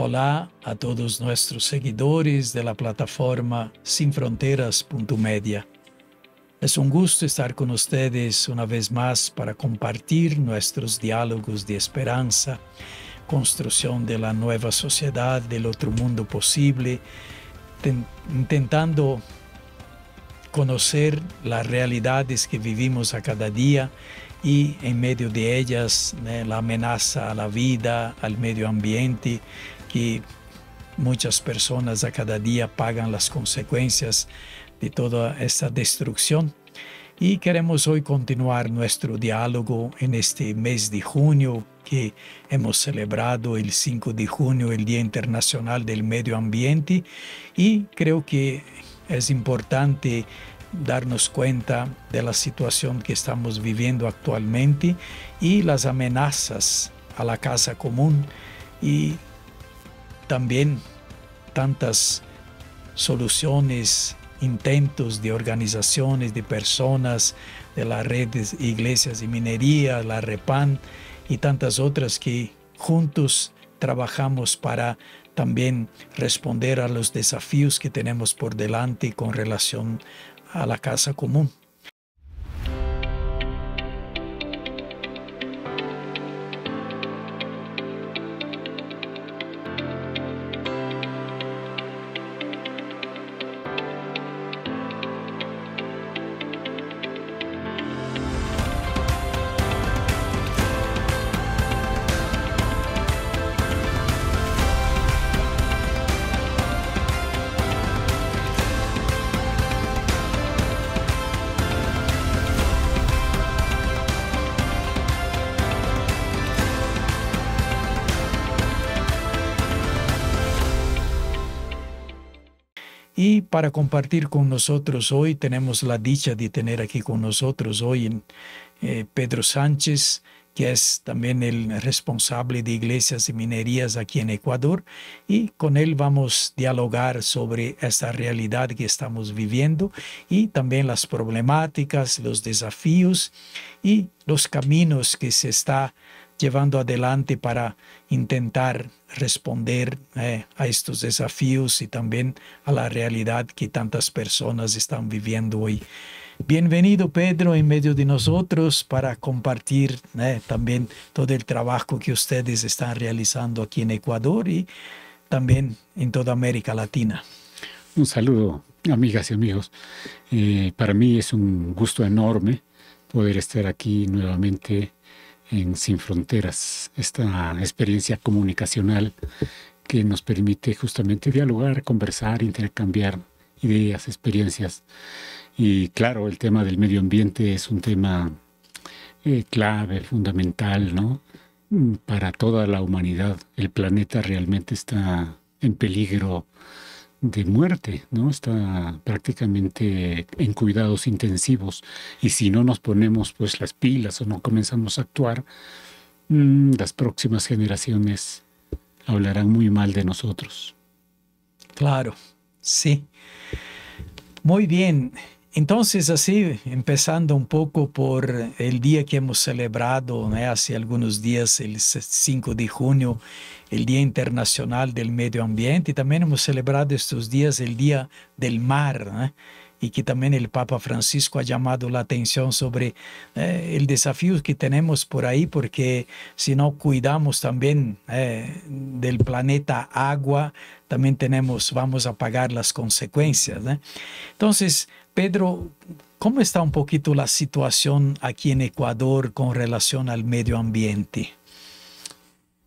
Hola a todos nuestros seguidores de la plataforma sinfronteras.media. Es un gusto estar con ustedes una vez más para compartir nuestros diálogos de esperanza, construcción de la nueva sociedad del otro mundo posible, intentando conocer las realidades que vivimos a cada día y en medio de ellas eh, la amenaza a la vida, al medio ambiente, que muchas personas a cada día pagan las consecuencias de toda esta destrucción. Y queremos hoy continuar nuestro diálogo en este mes de junio que hemos celebrado el 5 de junio, el Día Internacional del Medio Ambiente. Y creo que es importante darnos cuenta de la situación que estamos viviendo actualmente y las amenazas a la casa común y también tantas soluciones, intentos de organizaciones, de personas, de las redes, iglesias y minería, la REPAN y tantas otras que juntos trabajamos para también responder a los desafíos que tenemos por delante con relación a la casa común. para compartir con nosotros hoy. Tenemos la dicha de tener aquí con nosotros hoy en, eh, Pedro Sánchez, que es también el responsable de iglesias y minerías aquí en Ecuador, y con él vamos a dialogar sobre esta realidad que estamos viviendo y también las problemáticas, los desafíos y los caminos que se está llevando adelante para intentar responder eh, a estos desafíos y también a la realidad que tantas personas están viviendo hoy. Bienvenido Pedro en medio de nosotros para compartir eh, también todo el trabajo que ustedes están realizando aquí en Ecuador y también en toda América Latina. Un saludo, amigas y amigos. Eh, para mí es un gusto enorme poder estar aquí nuevamente en Sin Fronteras, esta experiencia comunicacional que nos permite justamente dialogar, conversar, intercambiar ideas, experiencias. Y claro, el tema del medio ambiente es un tema eh, clave, fundamental, ¿no? Mm, para toda la humanidad. El planeta realmente está en peligro de muerte, ¿no? Está prácticamente en cuidados intensivos y si no nos ponemos pues las pilas o no comenzamos a actuar, mm, las próximas generaciones hablarán muy mal de nosotros. Claro, sí. Muy bien. Entonces, así, empezando un poco por el día que hemos celebrado hace algunos días, el 5 de junio, el Día Internacional del Medio Ambiente, y también hemos celebrado estos días el Día del Mar, y que también el Papa Francisco ha llamado la atención sobre eh, el desafío que tenemos por ahí, porque si no cuidamos también eh, del planeta agua, también tenemos, vamos a pagar las consecuencias. Entonces, Pedro, ¿cómo está un poquito la situación aquí en Ecuador con relación al medio ambiente?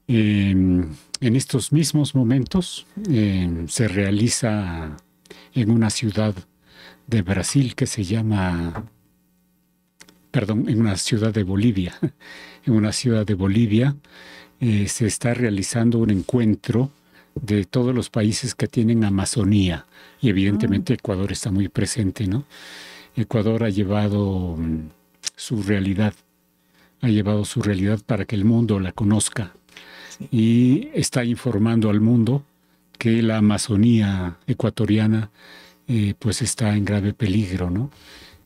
Em, en estos mismos momentos em, se realiza en una ciudad de Brasil que se llama, perdón, en una ciudad de Bolivia, en una ciudad de Bolivia eh, se está realizando un encuentro de todos los países que tienen Amazonía. Y evidentemente ah. Ecuador está muy presente, ¿no? Ecuador ha llevado mm, su realidad, ha llevado su realidad para que el mundo la conozca y está informando al mundo que la Amazonía ecuatoriana eh, pues está en grave peligro, ¿no?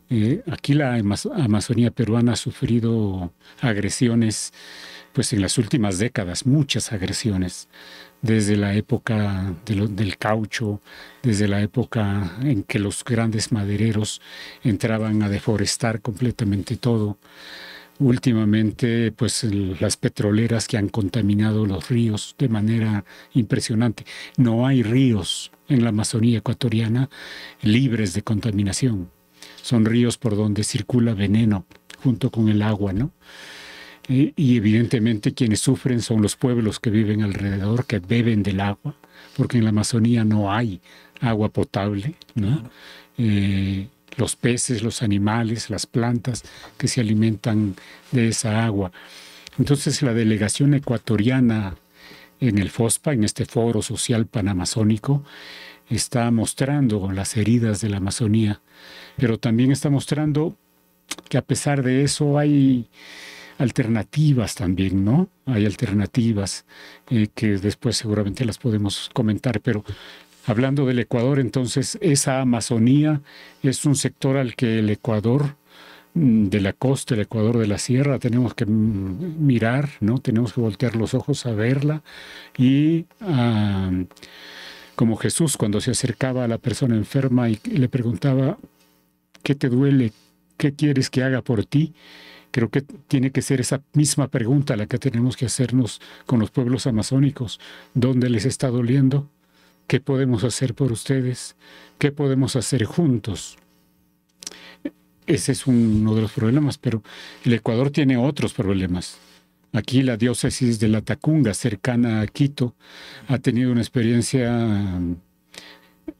Eh, aquí la Amazonía peruana ha sufrido agresiones, pues en las últimas décadas, muchas agresiones desde la época del caucho, desde la época en que los grandes madereros entraban a deforestar completamente todo. Últimamente, pues las petroleras que han contaminado los ríos de manera impresionante. No hay ríos en la Amazonía ecuatoriana libres de contaminación. Son ríos por donde circula veneno junto con el agua, ¿no? Y, evidentemente quienes sufren son los pueblos que viven alrededor, que beben del agua, porque en la Amazonía no hay agua potable, eh, los peces, los animales, las plantas que se alimentan de esa agua. Entonces la delegación ecuatoriana en el FOSPA, en este Foro Social Panamazónico, está mostrando las heridas de la Amazonía, pero también está mostrando que a pesar de eso hay alternativas también, ¿no? Hay alternativas eh, que después seguramente las podemos comentar, pero hablando del Ecuador, entonces esa Amazonía es un sector al que el Ecuador mm, de la costa, el Ecuador de la sierra, tenemos que mm, mirar, ¿no? Tenemos que voltear los ojos a verla y ah, como Jesús cuando se acercaba a la persona enferma y le preguntaba, ¿qué te duele? ¿Qué quieres que haga por ti? Creo que tiene que ser esa misma pregunta la que tenemos que hacernos con los pueblos amazónicos. ¿Dónde les está doliendo? ¿Qué podemos hacer por ustedes? ¿Qué podemos hacer juntos? Ese es uno de los problemas, pero el Ecuador tiene otros problemas. Aquí la diócesis de La Tacunga, cercana a Quito, ha tenido una experiencia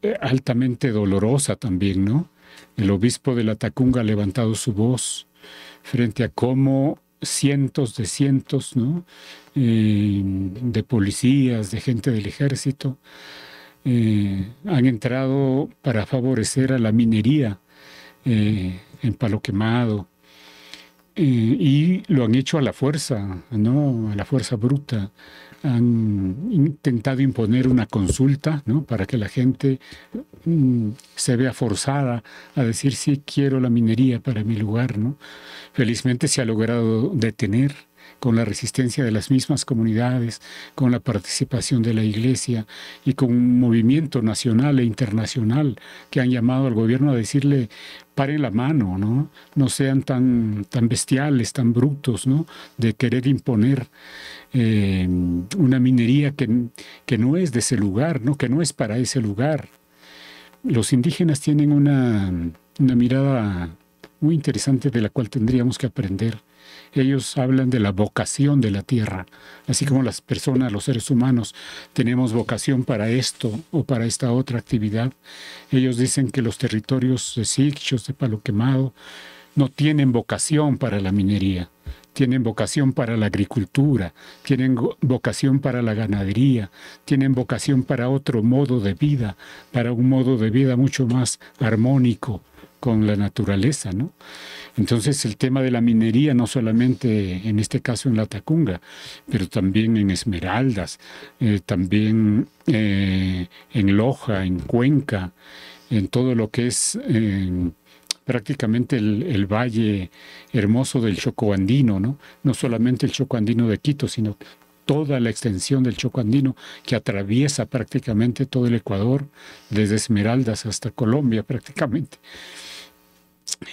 eh, altamente dolorosa también, ¿no? El obispo de La Tacunga ha levantado su voz frente a cómo cientos de cientos eh, de policías, de gente del ejército, eh, han entrado para favorecer a la minería eh, en Palo Quemado, y lo han hecho a la fuerza, ¿no? a la fuerza bruta. Han intentado imponer una consulta ¿no? para que la gente mm, se vea forzada a decir sí quiero la minería para mi lugar. ¿no? Felizmente se ha logrado detener con la resistencia de las mismas comunidades, con la participación de la Iglesia y con un movimiento nacional e internacional que han llamado al gobierno a decirle paren la mano, ¿no? No sean tan, tan bestiales, tan brutos, ¿no? De querer imponer eh, una minería que, que no es de ese lugar, ¿no? Que no es para ese lugar. Los indígenas tienen una, una mirada muy interesante de la cual tendríamos que aprender. Ellos hablan de la vocación de la tierra, así como las personas, los seres humanos, tenemos vocación para esto o para esta otra actividad. Ellos dicen que los territorios de Sichos, de Palo Quemado, no tienen vocación para la minería, tienen vocación para la agricultura, tienen vocación para la ganadería, tienen vocación para otro modo de vida, para un modo de vida mucho más armónico con la naturaleza, ¿no? Entonces el tema de la minería, no solamente en este caso en la Tacunga, pero también en Esmeraldas, eh, también eh, en Loja, en Cuenca, en todo lo que es prácticamente el, valle hermoso del Choco Andino, ¿no? No solamente el Choco Andino de Quito, sino toda la extensión del Choco Andino que atraviesa prácticamente todo el Ecuador, desde Esmeraldas hasta Colombia prácticamente.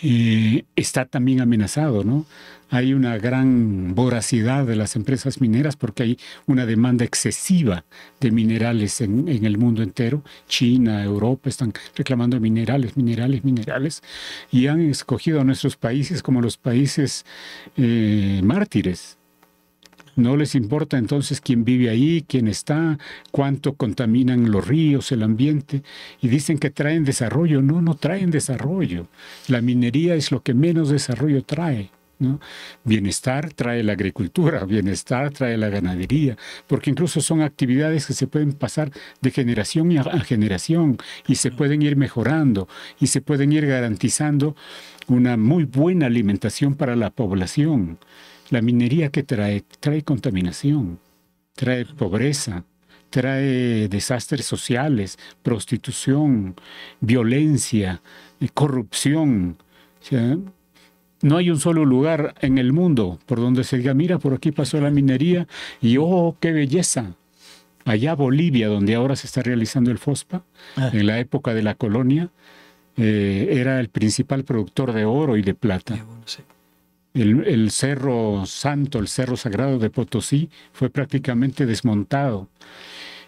Eh, está también amenazado, ¿no? Hay una gran voracidad de las empresas mineras porque hay una demanda excesiva de minerales en, el mundo entero. China, Europa están reclamando minerales, minerales, minerales y han escogido a nuestros países como los países eh, mártires no les importa entonces quién vive ahí, quién está, cuánto contaminan los ríos, el ambiente, y dicen que traen desarrollo. No, no traen desarrollo. La minería es lo que menos desarrollo trae. Bienestar trae la agricultura, bienestar trae la ganadería, porque incluso son actividades que se pueden pasar de generación a generación y se pueden ir mejorando y se pueden ir garantizando una muy buena alimentación para la población. La minería que trae, trae contaminación, trae pobreza, trae desastres sociales, prostitución, violencia, eh, corrupción. no hay un solo lugar en el mundo por donde se diga, mira, por aquí pasó la minería y oh, qué belleza. Allá Bolivia, donde ahora se está realizando el FOSPA, ah. en la época de la colonia, eh, era el principal productor de oro y de plata. El, Cerro Santo, el Cerro Sagrado de Potosí, fue prácticamente desmontado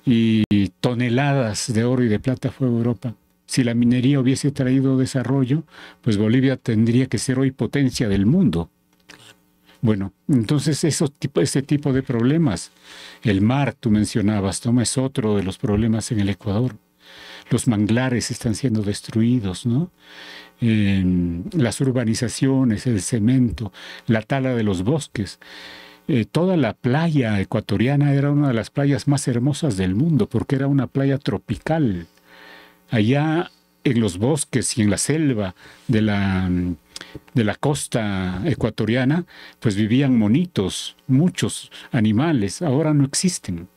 y toneladas de oro y de plata fue a Europa. Si la minería hubiese traído desarrollo, pues Bolivia tendría que ser hoy potencia del mundo. Bueno, entonces ese tipo de problemas, el mar, tú mencionabas, toma, es otro de los problemas en el Ecuador los manglares están siendo destruidos, ¿no? Em, las urbanizaciones, el cemento, la tala de los bosques. Eh, toda la playa ecuatoriana era una de las playas más hermosas del mundo porque era una playa tropical. Allá en los bosques y en la selva de la, de la costa ecuatoriana, pues vivían monitos, muchos animales, ahora no existen.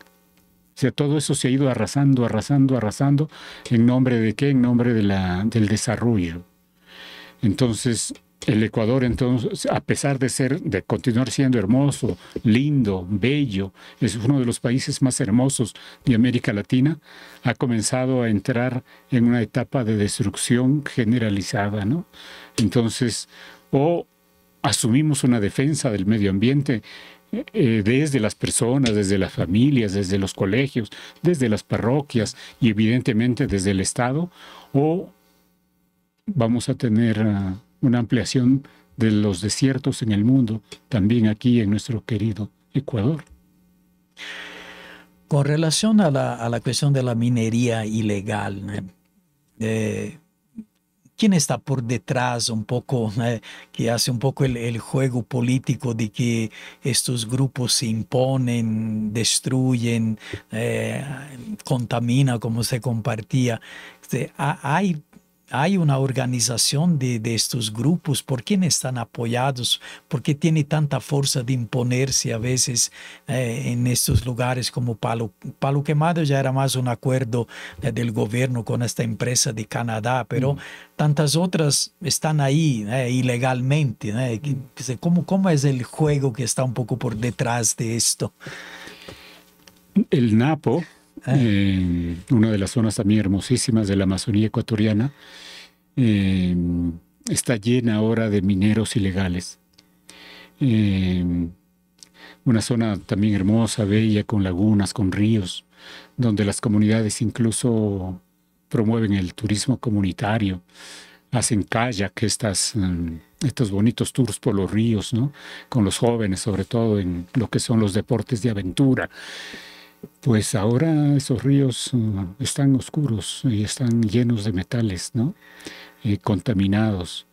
O sea, todo eso se ha ido arrasando, arrasando, arrasando, en nombre de qué? En nombre del desarrollo. Entonces, el Ecuador, entonces, a pesar de ser, de continuar siendo hermoso, lindo, bello, es uno de los países más hermosos de América Latina, ha comenzado a entrar en una etapa de destrucción generalizada, ¿no? Entonces, o asumimos una defensa del medio ambiente eh, desde las personas, desde las familias, desde los colegios, desde las parroquias y evidentemente desde el Estado, o vamos a tener ah, una ampliación de los desiertos en el mundo, también aquí en nuestro querido Ecuador. Con relación a la, a la cuestión de la minería ilegal, eh, quién está por detrás un poco, eh, que hace un poco el, juego político de que estos grupos se imponen, destruyen, contaminan eh, contamina como se compartía. Este, hay hay una organización de, estos grupos, por quién están apoyados, por qué tiene tanta fuerza de imponerse a veces eh, en estos lugares como Palo, Quemado ya era más un acuerdo del gobierno con esta empresa de Canadá, pero mm. tantas otras están ahí eh, ilegalmente. Eh, mm. ¿Cómo, ¿Cómo es el juego que está un poco por detrás de esto? El Napo, eh, una de las zonas también hermosísimas de la Amazonía ecuatoriana, eh, está llena ahora de mineros ilegales. Eh, una zona también hermosa, bella, con lagunas, con ríos, donde las comunidades incluso promueven el turismo comunitario, hacen kayak, estas, estos bonitos tours por los ríos, ¿no? con los jóvenes, sobre todo en lo que son los deportes de aventura. Pues ahora esos ríos eh, están oscuros y están llenos de metales, ¿no? Eh, contaminados.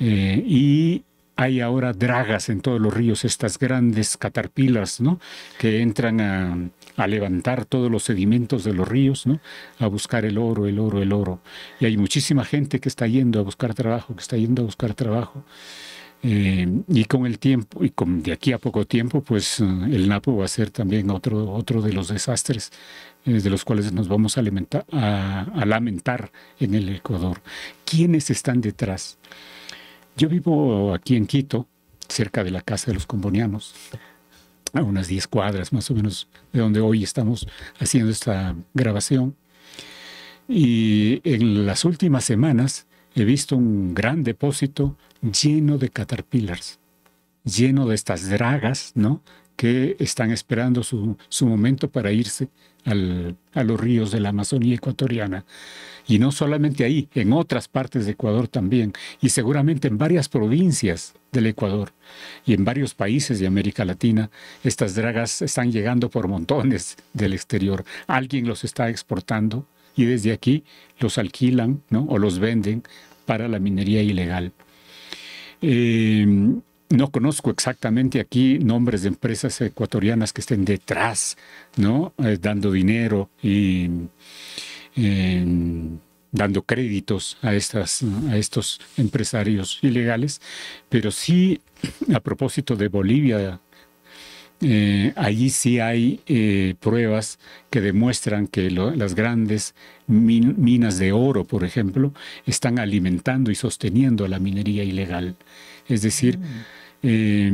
Eh, y hay ahora dragas en todos los ríos, estas grandes catarpilas, ¿no? Que entran a, a, levantar todos los sedimentos de los ríos, ¿no? A buscar el oro, el oro, el oro. Y hay muchísima gente que está yendo a buscar trabajo, que está yendo a buscar trabajo. Eh, y con el tiempo, y con, de aquí a poco tiempo, pues eh, el Napo va a ser también otro, otro de los desastres eh, de los cuales nos vamos a, a, a, lamentar en el Ecuador. ¿Quiénes están detrás? Yo vivo aquí en Quito, cerca de la casa de los combonianos, a unas 10 cuadras más o menos de donde hoy estamos haciendo esta grabación. Y en las últimas semanas he visto un gran depósito lleno de caterpillars, lleno de estas dragas, ¿no? Que están esperando su, momento para irse a los ríos de la Amazonía ecuatoriana. Y no solamente ahí, en otras partes de Ecuador también, y seguramente en varias provincias del Ecuador y en varios países de América Latina, estas dragas están llegando por montones del exterior. Alguien los está exportando y desde aquí los alquilan o los venden para la minería ilegal. Eh, no conozco exactamente aquí nombres de empresas ecuatorianas que estén detrás, ¿no? Eh, dando dinero y em, dando créditos a, estas, a estos empresarios ilegales, pero sí, a propósito de Bolivia, eh, allí sí hay eh, pruebas que demuestran que las grandes minas de oro, por ejemplo, están alimentando y sosteniendo la minería ilegal. Es decir, eh,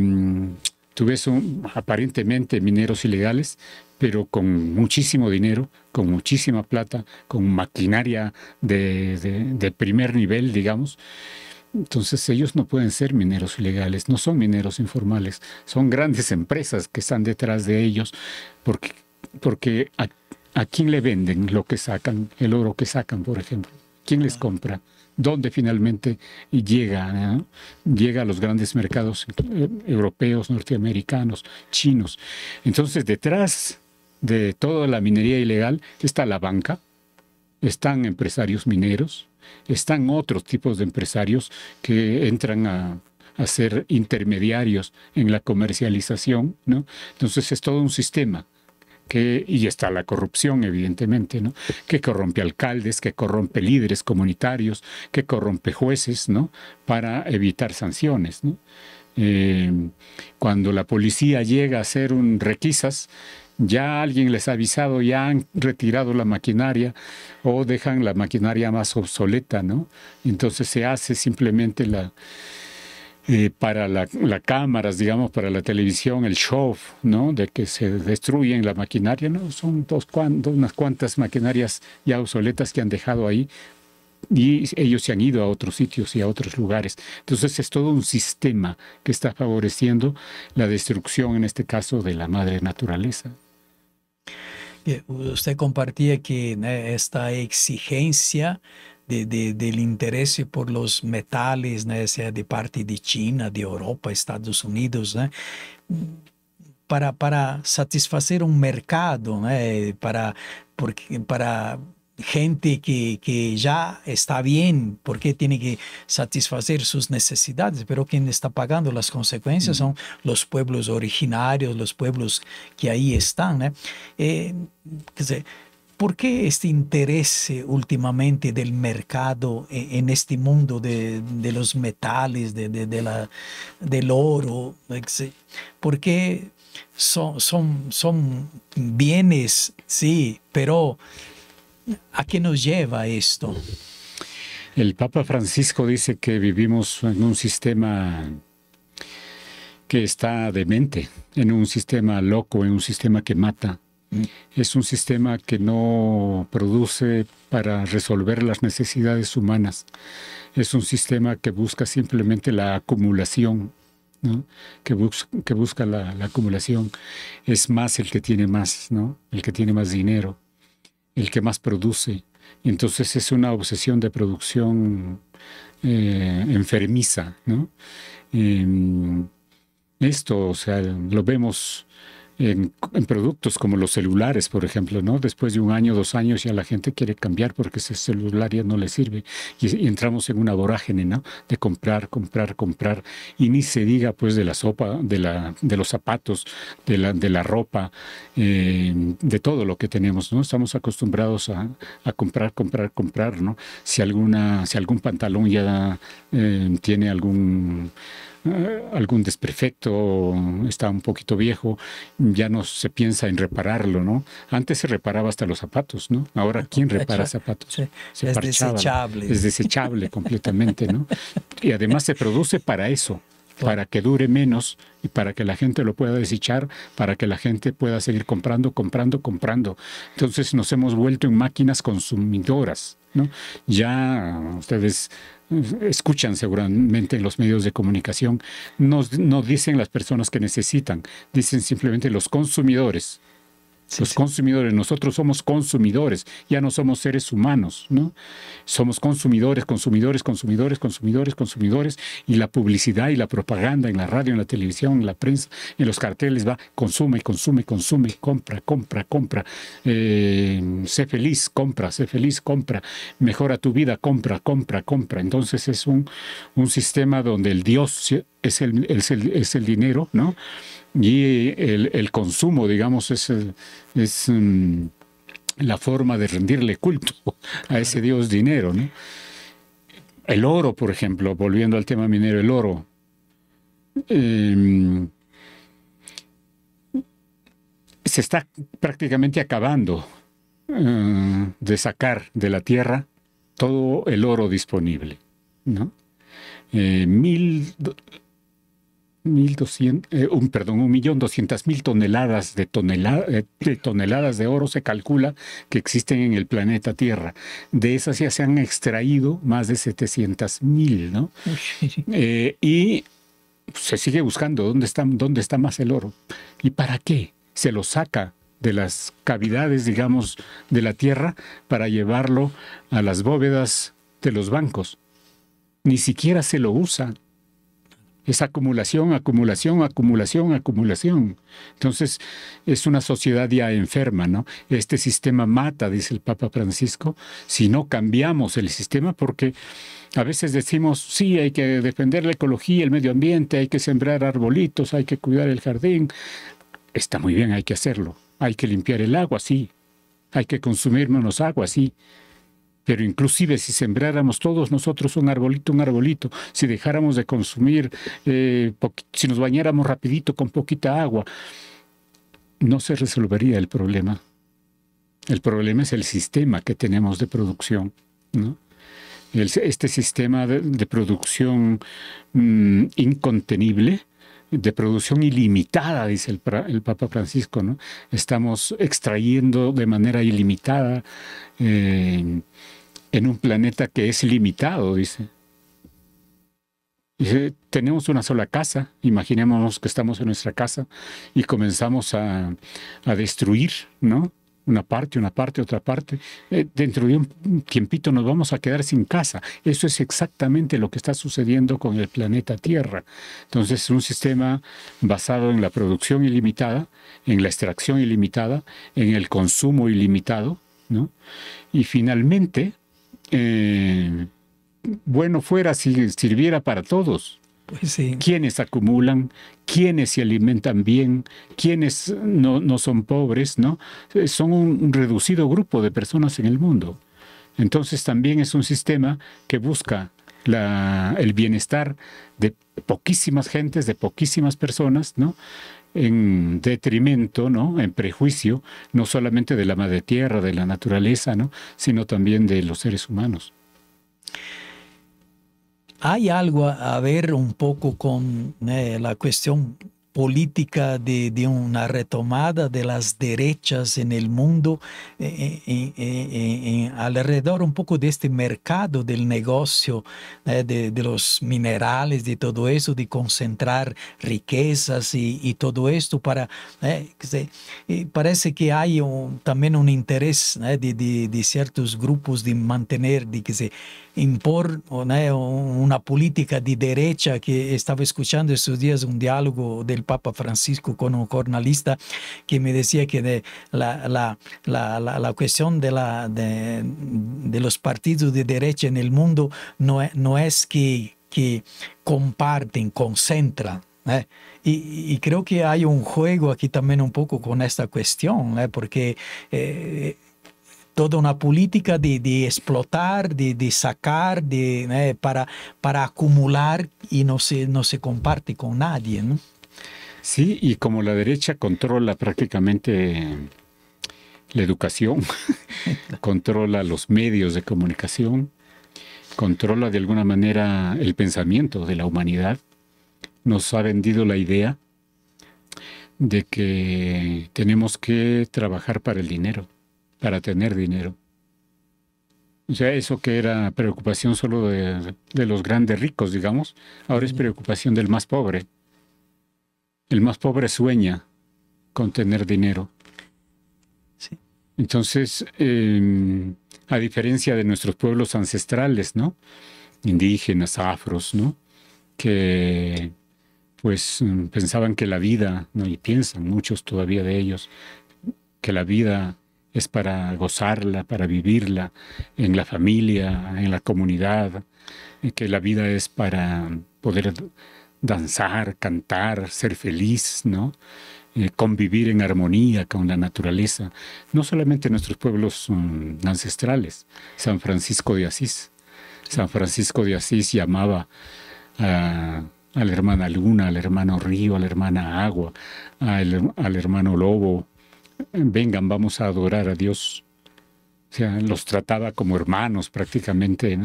tú aparentemente mineros ilegales, pero con muchísimo dinero, con muchísima plata, con maquinaria de primer nivel, digamos. Entonces ellos no pueden ser mineros ilegales, no son mineros informales, son grandes empresas que están detrás de ellos porque, porque a, quién le venden lo que sacan, el oro que sacan, por ejemplo, quién les compra, dónde finalmente llega, eh? llega a los grandes mercados eh, europeos, norteamericanos, chinos. Entonces detrás de toda la minería ilegal está la banca, están empresarios mineros, están otros tipos de empresarios que entran a, ser intermediarios en la comercialización, ¿no? Entonces es todo un sistema. Que, y está la corrupción, evidentemente, ¿no? que corrompe alcaldes, que corrompe líderes comunitarios, que corrompe jueces, ¿no? para evitar sanciones. ¿no? Eh, cuando la policía llega a hacer un requisas, ya alguien les ha avisado, ya han retirado la maquinaria o dejan la maquinaria más obsoleta, ¿no? Entonces se hace simplemente la... Eh, para las la cámaras, digamos, para la televisión, el show, ¿no? De que se destruyen la maquinaria, ¿no? Son dos, unas cuantas maquinarias ya obsoletas que han dejado ahí y ellos se han ido a otros sitios y a otros lugares. Entonces es todo un sistema que está favoreciendo la destrucción, en este caso, de la madre naturaleza. Eh, usted compartía que né, esta exigencia de, de, del interés por los metales, né, sea de parte de China, de Europa, Estados Unidos, né, para, para satisfazer um mercado, né, para, porque, para gente que, que, ya está bien, porque tiene que satisfacer sus necesidades, pero quien está pagando las consecuencias son los pueblos originarios, los pueblos que ahí están. ¿eh? Eh, ¿Por qué este interés eh, últimamente del mercado en este mundo de, de los metales, de, de, la, del oro? ¿Por qué son, son, son bienes, sí, pero ¿A qué nos lleva esto? El Papa Francisco dice que vivimos en un sistema que está demente, en un sistema loco, en un sistema que mata. Mm. Es un sistema que no produce para resolver las necesidades humanas. Es un sistema que busca simplemente la acumulación, que, busca la, acumulación. Es más el que tiene más, el que tiene más dinero el que más produce. Entonces es una obsesión de producción eh, enfermiza, em, esto, o sea, lo vemos en, productos como los celulares, por ejemplo, ¿no? Después de un año, dos años ya la gente quiere cambiar porque ese celular ya no le sirve y, entramos en una vorágine, ¿no? De comprar, comprar, comprar y ni se diga pues de la sopa, de, la, de los zapatos, de la, de la ropa, eh, de todo lo que tenemos, ¿no? Estamos acostumbrados a, comprar, comprar, comprar, ¿no? Si, alguna, si algún pantalón ya eh, tiene algún algún desperfecto, está un poquito viejo, ya no se piensa en repararlo, ¿no? Antes se reparaba hasta los zapatos, ¿no? Ahora, ¿quién repara zapatos? es desechable. Es desechable completamente, ¿no? Y además se produce para eso para que dure menos y para que la gente lo pueda desechar, para que la gente pueda seguir comprando, comprando, comprando. Entonces nos hemos vuelto en máquinas consumidoras. ¿no? Ya ustedes eh, escuchan seguramente en los medios de comunicación, no dicen las personas que necesitan, dicen simplemente los consumidores los consumidores, nosotros somos consumidores, ya no somos seres humanos, ¿no? Somos consumidores, consumidores, consumidores, consumidores, consumidores, y la publicidad y la propaganda en la radio, en la televisión, en la prensa, en los carteles va, consume, consume, consume, compra, compra, compra, eh, sé feliz, compra, sé feliz, compra, mejora tu vida, compra, compra, compra. Entonces es un, un sistema donde el Dios es el, dinero, ¿no? Y el, consumo, digamos, es, mm, la forma de rendirle culto a ese dios dinero, ¿no? El oro, por ejemplo, volviendo al tema minero, el oro. Em, se está prácticamente acabando eh, de sacar de la tierra todo el oro disponible. ¿no? Eh, mil 1.200, eh, un, perdón, 1.200.000 toneladas eh, de, toneladas de oro se calcula que existen en el planeta Tierra. De esas ya se han extraído más de 700.000, ¿no? Eh, y se sigue buscando dónde está, dónde está más el oro. ¿Y para qué? Se lo saca de las cavidades, digamos, de la Tierra para llevarlo a las bóvedas de los bancos. Ni siquiera se lo usa es acumulación, acumulación, acumulación, acumulación. Entonces, es una sociedad ya enferma, ¿no? Este sistema mata, dice el Papa Francisco, si no cambiamos el sistema, porque a veces decimos, sí, hay que defender la ecología, el medio ambiente, hay que sembrar arbolitos, hay que cuidar el jardín. Está muy bien, hay que hacerlo. Hay que limpiar el agua, sí. Hay que consumir menos agua, sí pero inclusive si sembráramos todos nosotros un arbolito, un arbolito, si dejáramos de consumir, eh, si nos bañáramos rapidito con poquita agua, no se resolvería el problema. El problema es el sistema que tenemos de producción. este sistema de, producción mm, incontenible, de producción ilimitada, dice el, Papa Francisco, ¿no? Estamos extrayendo de manera ilimitada. Eh, en un planeta que es limitado, dice. tenemos una sola casa, imaginémonos que estamos en nuestra casa y comenzamos a, destruir, ¿no? Una parte, una parte, otra parte. Eh, dentro de un tiempito nos vamos a quedar sin casa. Eso es exactamente lo que está sucediendo con el planeta Tierra. Entonces, un sistema basado en la producción ilimitada, en la extracción ilimitada, en el consumo ilimitado, ¿no? Y finalmente, eh, bueno fuera si sirviera para todos. Pues Quienes acumulan, quienes se alimentan bien, quienes no, son pobres, ¿no? Eh, son un reducido grupo de personas en el mundo. Entonces también es un sistema que busca el bienestar de poquísimas gentes, de poquísimas personas, ¿no? en detrimento, ¿no? en prejuicio, no solamente de la madre tierra, de la naturaleza, ¿no? sino también de los seres humanos. Hay algo a ver un poco con eh, la cuestión política de, una retomada de las derechas en el mundo eh, eh, eh, alrededor un poco de este mercado del negocio, de, los minerales, de todo eso, de concentrar riquezas y, todo esto para... parece que hay también un interés de, de, ciertos grupos de mantener, de que se impor una política de derecha que estaba escuchando estos días un diálogo del Papa Francisco con un jornalista que me decía que la, cuestión de, la, de, los partidos de derecha en el mundo no, e, es que, que comparten, concentran. ¿eh? Y, creo que hay un juego aquí también un poco con esta cuestión, ¿eh? porque eh, toda una política de, explotar, de, sacar, para, para acumular y no se, no se comparte con nadie. Sí, y como la derecha controla prácticamente la educación, controla los medios de comunicación, controla de alguna manera el pensamiento de la humanidad, nos ha vendido la idea de que tenemos que trabajar para el dinero, para tener dinero. O sea, eso que era preocupación solo de, de los grandes ricos, digamos, ahora es preocupación del más pobre. El más pobre sueña con tener dinero. Entonces, em, a diferencia de nuestros pueblos ancestrales, ¿no? Indígenas, afros, ¿no? Que pues mm, pensaban que la vida, ¿no? y piensan muchos todavía de ellos, que la vida es para gozarla, para vivirla en la familia, en la comunidad, que la vida es para poder danzar, cantar, ser feliz, ¿no? Eh, convivir en armonía con la naturaleza, no solamente nuestros pueblos ancestrales, San Francisco de Asís. San Francisco de Asís llamaba a, la hermana luna, al hermano río, a la hermana agua, al, al hermano lobo, vengan, vamos a adorar a Dios los trataba como hermanos prácticamente,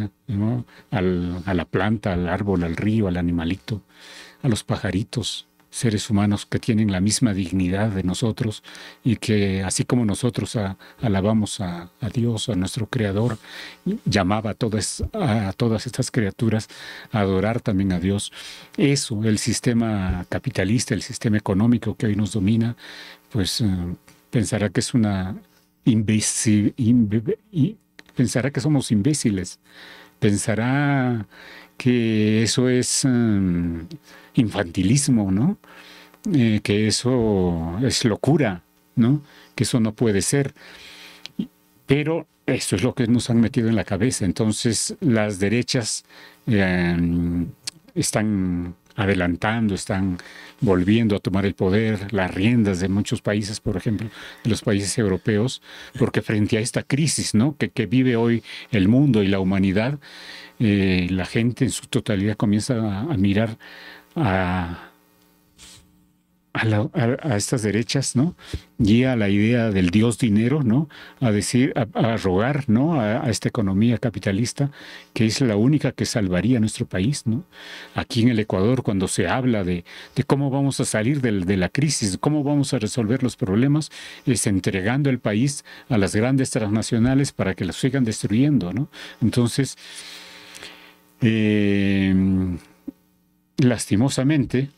a la planta, al árbol, al río, al animalito, a los pajaritos, seres humanos que tienen la misma dignidad de nosotros y que así como nosotros alabamos a, Dios, a nuestro Creador, llamaba a todas, a todas estas criaturas a adorar también a Dios. Eso, el sistema capitalista, el sistema económico que hoy nos domina, pues eh, pensará que es una pensará que somos imbéciles, pensará que eso es em, infantilismo, ¿no? Eh, que eso es locura, ¿no? Que eso no puede ser. Pero eso es lo que nos han metido en la cabeza. Entonces las derechas em, están adelantando, están volviendo a tomar el poder, las riendas de muchos países, por ejemplo, de los países europeos, porque frente a esta crisis ¿no? que, vive hoy el mundo y la humanidad, eh, la gente en su totalidad comienza a mirar a a, estas derechas, ¿no? guía a la idea del dios dinero, ¿no? A decir, a, rogar, ¿no? A, esta economía capitalista que es la única que salvaría nuestro país, ¿no? Aquí en el Ecuador, cuando se habla de, de cómo vamos a salir de, la crisis, cómo vamos a resolver los problemas, es entregando el país a las grandes transnacionales para que las sigan destruyendo, ¿no? Entonces, eh, lastimosamente,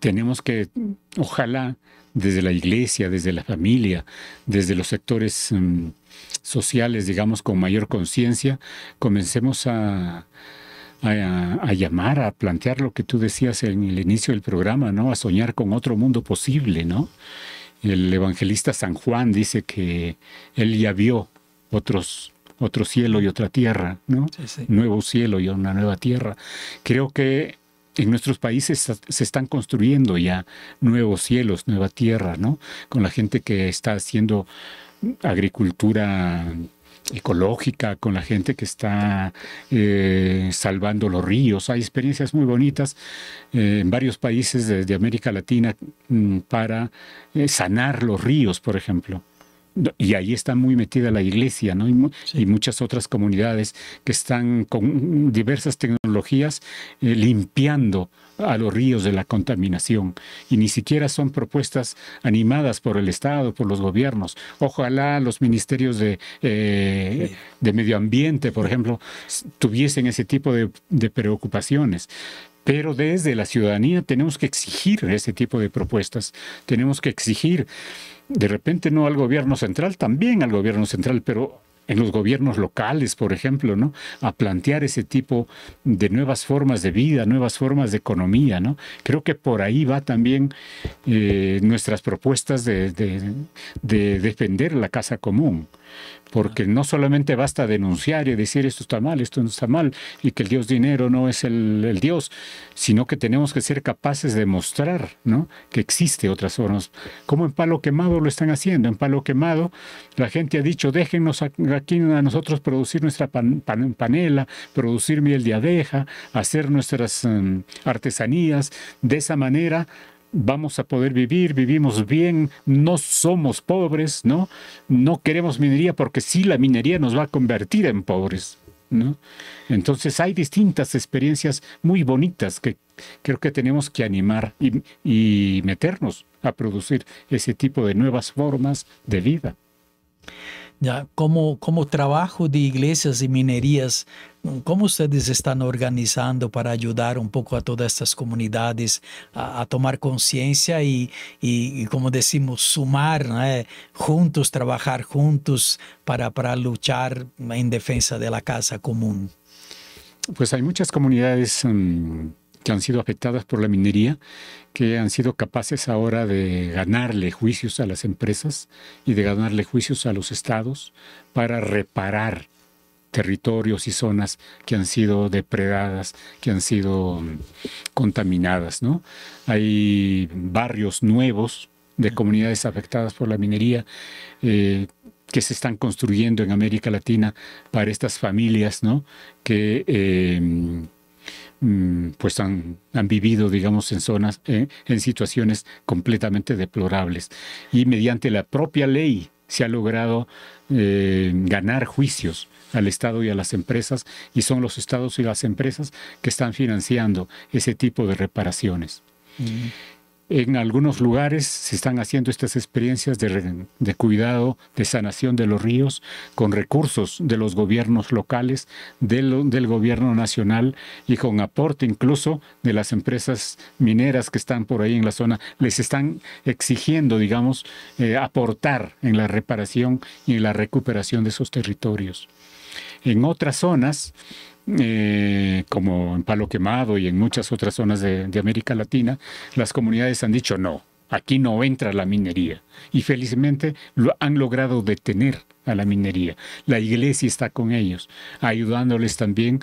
tenemos que, ojalá, desde la iglesia, desde la familia, desde los sectores mm, sociales, digamos, con mayor conciencia, comencemos a, a, llamar, a plantear lo que tú decías en el inicio del programa, ¿no? A soñar con otro mundo posible, ¿no? El evangelista San Juan dice que él ya vio otros otro cielo y otra tierra, ¿no? Nuevo cielo y una nueva tierra. Creo que en nuestros países se están construyendo ya nuevos cielos, nueva tierra, ¿no? Con la gente que está haciendo agricultura ecológica, con la gente que está eh, salvando los ríos. Hay experiencias muy bonitas eh, en varios países de, América Latina mm, para eh, sanar los ríos, por ejemplo y ahí está muy metida la iglesia, Y, muchas otras comunidades que están con diversas tecnologías eh, limpiando a los ríos de la contaminación. Y ni siquiera son propuestas animadas por el Estado, por los gobiernos. Ojalá los ministerios de, eh, medio ambiente, por ejemplo, tuviesen ese tipo de preocupaciones. Pero desde la ciudadanía tenemos que exigir ese tipo de propuestas, tenemos que exigir de repente no al gobierno central, también al gobierno central, pero en los gobiernos locales, por ejemplo, ¿no? A plantear ese tipo de nuevas formas de vida, nuevas formas de economía, ¿no? Creo que por ahí va también eh, nuestras propuestas de defender la casa común porque no solamente basta denunciar y decir esto está mal, esto no está mal, y que el Dios dinero no es el, Dios, sino que tenemos que ser capaces de mostrar ¿no? que existe otras formas. Como en Palo Quemado lo están haciendo, en Palo Quemado la gente ha dicho, déjennos aquí a nosotros producir nuestra panela, producir miel de abeja, hacer nuestras em, artesanías, de esa manera vamos a poder vivir, vivimos bien, no somos pobres, ¿no? No queremos minería porque si la minería nos va a convertir en pobres, ¿no? Entonces hay distintas experiencias muy bonitas que creo que tenemos que animar y, y meternos a producir ese tipo de nuevas formas de vida ya como, cómo trabajo de iglesias y minerías, ¿cómo ustedes están organizando para ayudar un poco a todas estas comunidades a, tomar conciencia y, y, como decimos, sumar, eh, juntos, trabajar juntos para, para luchar en defensa de la casa común? Pues hay muchas comunidades... Mm, que han sido afectadas por la minería, que han sido capaces ahora de ganarle juicios a las empresas y de ganarle juicios a los estados para reparar territorios y zonas que han sido depredadas, que han sido mm, contaminadas. ¿no? Hay barrios nuevos de comunidades afectadas por la minería. Eh, que se están construyendo en América Latina para estas familias, ¿no? Que eh, Mm, pues han, vivido, digamos, en zonas, eh, en situaciones completamente deplorables. Y mediante la propia ley se ha logrado eh, ganar juicios al Estado y a las empresas, y son los Estados y las empresas que están financiando ese tipo de reparaciones. Mm. En algunos lugares se están haciendo estas experiencias de, cuidado, de sanación de los ríos, con recursos de los gobiernos locales, del gobierno nacional y con aporte incluso de las empresas mineras que están por ahí en la zona. Les están exigiendo, digamos, eh, aportar en la reparación y en la recuperación de esos territorios. En otras zonas eh, como en Palo Quemado y en muchas otras zonas de, América Latina, las comunidades han dicho no, aquí no entra la minería. Y felizmente lo han logrado detener a la minería. La iglesia está con ellos, ayudándoles también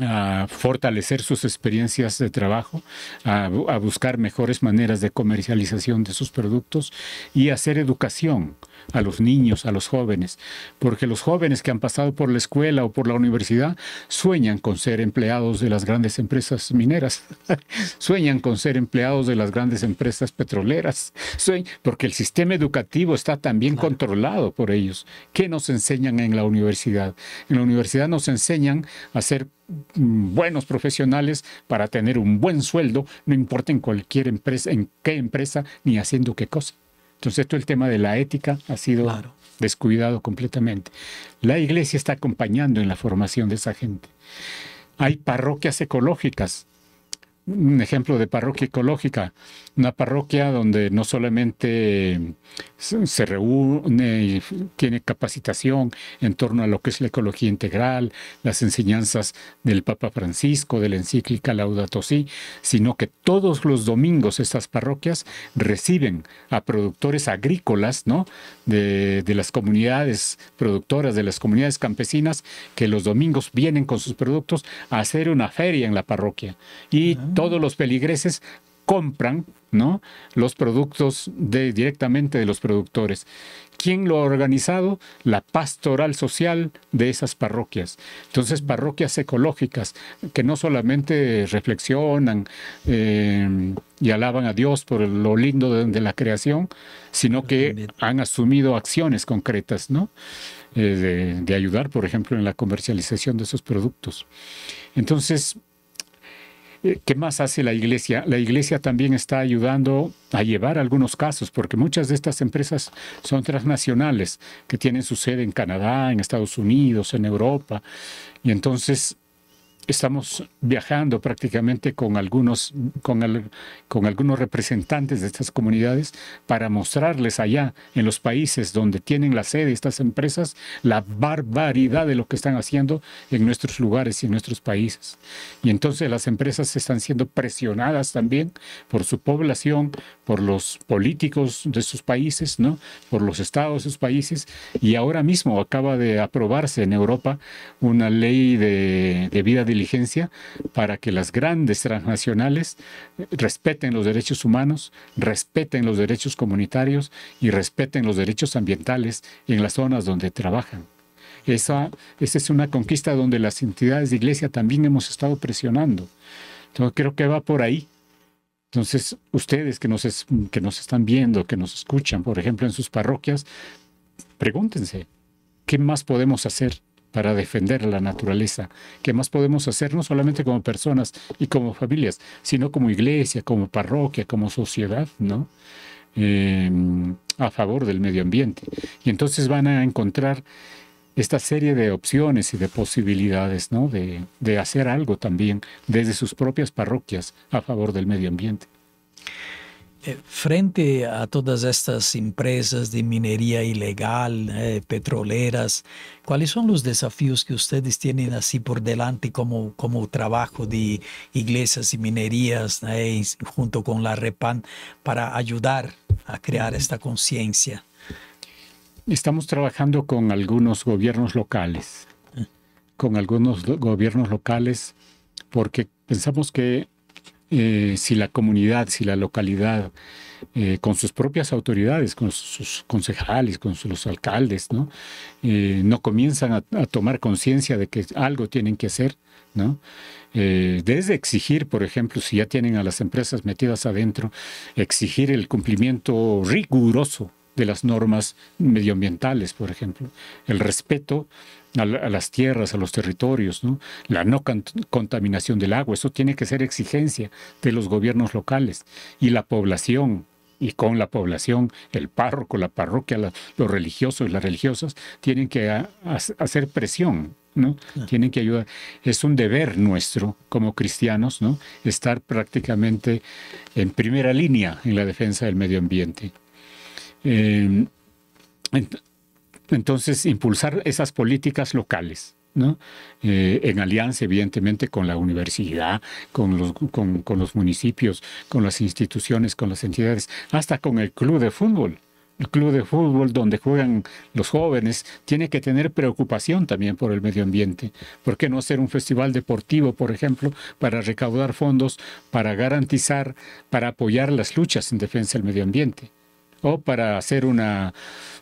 a fortalecer sus experiencias de trabajo, a, a buscar mejores maneras de comercialización de sus productos y hacer educación a los niños, a los jóvenes, porque los jóvenes que han pasado por la escuela o por la universidad sueñan con ser empleados de las grandes empresas mineras, sueñan con ser empleados de las grandes empresas petroleras, porque el sistema educativo está también controlado por ellos. ¿Qué nos enseñan en la universidad? En la universidad nos enseñan a ser mm, buenos profesionales para tener un buen sueldo, no importa en cualquier empresa, en qué empresa, ni haciendo qué cosa. Entonces, todo el tema de la ética ha sido descuidado completamente. La iglesia está acompañando en la formación de esa gente. Hay parroquias ecológicas un ejemplo de parroquia ecológica, una parroquia donde no solamente se reúne y tiene capacitación en torno a lo que es la ecología integral, las enseñanzas del Papa Francisco, de la encíclica Laudato Si, sino que todos los domingos estas parroquias reciben a productores agrícolas, ¿no? De, las comunidades productoras, de las comunidades campesinas, que los domingos vienen con sus productos a hacer una feria en la parroquia. Y ah todos los peligreses compran ¿no? los productos directamente de los productores. ¿Quién lo ha organizado? La pastoral social de esas parroquias. Entonces, parroquias ecológicas que no solamente reflexionan eh, y alaban a Dios por lo lindo de, la creación, sino que han asumido acciones concretas, ¿no? Eh, de ayudar, por ejemplo, en la comercialización de esos productos. Entonces, ¿Qué más hace la iglesia? La iglesia también está ayudando a llevar algunos casos, porque muchas de estas empresas son transnacionales, que tienen su sede en Canadá, en Estados Unidos, en Europa, y entonces estamos viajando prácticamente con algunos, con, el, con algunos representantes de estas comunidades para mostrarles allá en los países donde tienen la sede estas empresas la barbaridad de lo que están haciendo en nuestros lugares y en nuestros países. Y entonces las empresas están siendo presionadas también por su población, por los políticos de sus países, ¿no? por los estados de sus países. Y ahora mismo acaba de aprobarse en Europa una ley de, de vida de diligencia para que las grandes transnacionales eh, respeten los derechos humanos, respeten los derechos comunitarios y respeten los derechos ambientales en las zonas donde trabajan. Esa, es una conquista donde las entidades de iglesia también hemos estado presionando. Entonces creo que va por ahí. Entonces, ustedes que nos, que nos están viendo, que nos escuchan, por ejemplo, en sus parroquias, pregúntense, ¿qué más podemos hacer? para defender la naturaleza. ¿Qué más podemos hacer no solamente como personas y como familias, sino como iglesia, como parroquia, como sociedad, ¿no? Em, a favor del medio ambiente. Y entonces van a encontrar esta serie de opciones y de posibilidades, De, de hacer algo también desde sus propias parroquias a favor del medio ambiente. Eh, frente a todas estas empresas de minería ilegal, eh, petroleras, ¿cuáles son los desafíos que ustedes tienen así por delante como, como trabajo de iglesias y minerías eh, junto con la REPAN para ayudar a crear esta conciencia? Estamos trabajando con algunos gobiernos locales, ah. con algunos gobiernos locales, porque pensamos que eh, si la comunidad, si la localidad, eh, con sus propias autoridades, con sus concejales, con sus, los alcaldes, ¿no? Eh, comienzan a, tomar conciencia de que algo tienen que hacer, ¿no? desde exigir, por ejemplo, si ya tienen a las empresas metidas adentro, exigir el cumplimiento riguroso de las normas medioambientales, por ejemplo, el respeto a, las tierras, a los territorios, ¿no? la no contaminación del agua. Eso tiene que ser exigencia de los gobiernos locales y la población, y con la población, el párroco, la parroquia, los religiosos y las religiosas, tienen que hacer presión, ¿no? Tienen que ayudar. Es un deber nuestro como cristianos, Estar prácticamente en primera línea en la defensa del medio ambiente. Eh, entonces, impulsar esas políticas locales. ¿no? Eh, en alianza evidentemente con la universidad, con los, con los municipios, con las instituciones, con las entidades, hasta con el club de fútbol el club de fútbol donde juegan los jóvenes tiene que tener preocupación también por el medio ambiente. ¿Por qué no hacer un festival deportivo, por ejemplo, para recaudar fondos, para garantizar, para apoyar las luchas en defensa del medio ambiente? o para hacer una,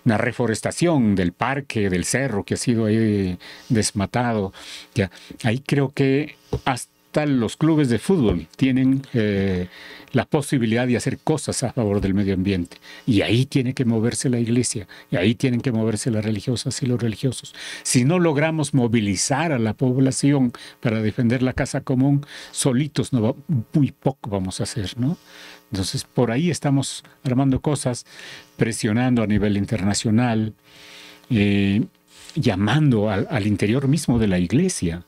una reforestación del parque, del cerro que ha sido ahí desmatado. Ya, ahí creo que hasta los clubes de fútbol tienen eh, la posibilidad de hacer cosas a favor del medio ambiente. Y ahí tiene que moverse la iglesia, y ahí tienen que moverse las religiosas y los religiosos. Si no logramos movilizar a la población para defender la casa común, solitos no muy poco vamos a hacer, ¿no? Entonces, por ahí estamos armando cosas, presionando a nivel internacional, eh, llamando al interior mismo de la iglesia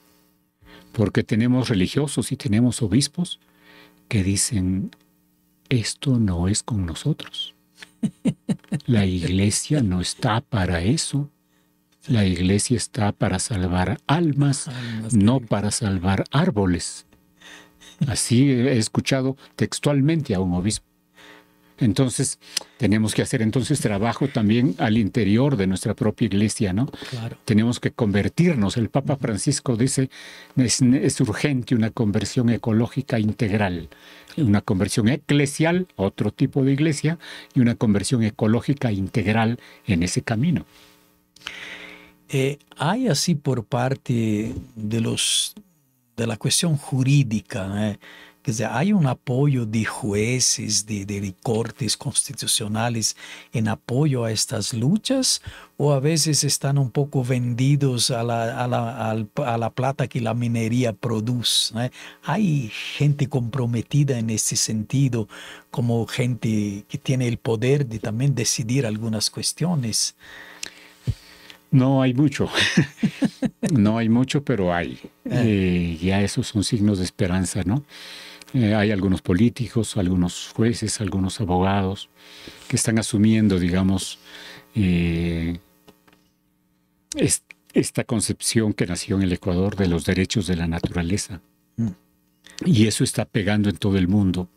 porque tenemos religiosos y tenemos obispos que dicen, esto no es con nosotros. La iglesia no está para eso. La iglesia está para salvar almas, no para salvar árboles. Así he escuchado textualmente a un obispo. Entonces, tenemos que hacer entonces trabajo también al interior de nuestra propia iglesia, ¿no? Claro. Tenemos que convertirnos. El Papa Francisco dice, es, urgente una conversión ecológica integral, una conversión eclesial, otro tipo de iglesia, y una conversión ecológica integral en ese camino. Eh, hay así por parte de los de la cuestión jurídica, ¿no? Eh, ¿Hay un apoyo de jueces, de, de, cortes constitucionales en apoyo a estas luchas? ¿O a veces están un poco vendidos la, a la, a la plata que la minería produce? ¿Hay gente comprometida en este sentido, como gente que tiene el poder de también decidir algunas cuestiones? No hay mucho, no hay mucho, pero hay. Ah. Eh, ya esos son signos de esperanza, ¿no? Eh, hay algunos políticos, algunos jueces, algunos abogados que están asumiendo, digamos, eh, esta concepción que nació en el Ecuador de los derechos de la naturaleza. Mm. Y eso está pegando en todo el mundo.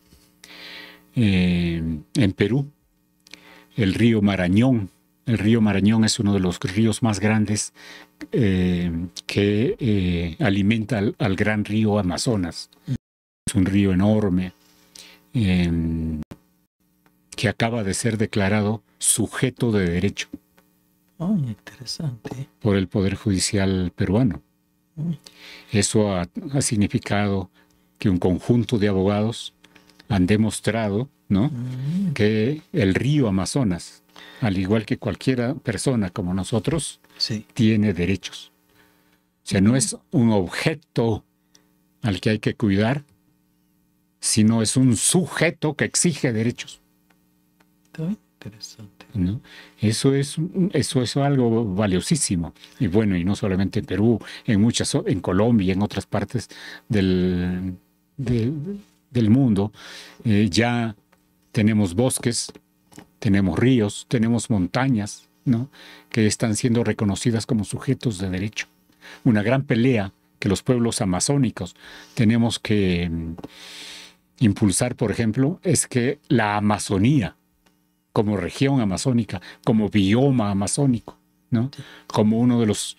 Eh, en Perú, el río Marañón, el río Marañón es uno de los ríos más grandes que alimenta al, gran río Amazonas. Mm es un río enorme em, que acaba de ser declarado sujeto de derecho. interesante. Por el Poder Judicial peruano. Eso ha, significado que un conjunto de abogados han demostrado ¿no? Mm. que el río Amazonas, al igual que cualquier persona como nosotros, tiene derechos. O sea, no mm. es un objeto al que hay que cuidar, sino es un sujeto que exige derechos. interesante. Eso, es, eso es algo valiosísimo. Y bueno, y no solamente en Perú, en muchas, en Colombia y en otras partes del, del mundo, eh, ya tenemos bosques, tenemos ríos, tenemos montañas, ¿no? que están siendo reconocidas como sujetos de derecho. Una gran pelea que los pueblos amazónicos tenemos que impulsar, por ejemplo, es que la Amazonía, como región amazónica, como bioma amazónico, ¿no? como uno de los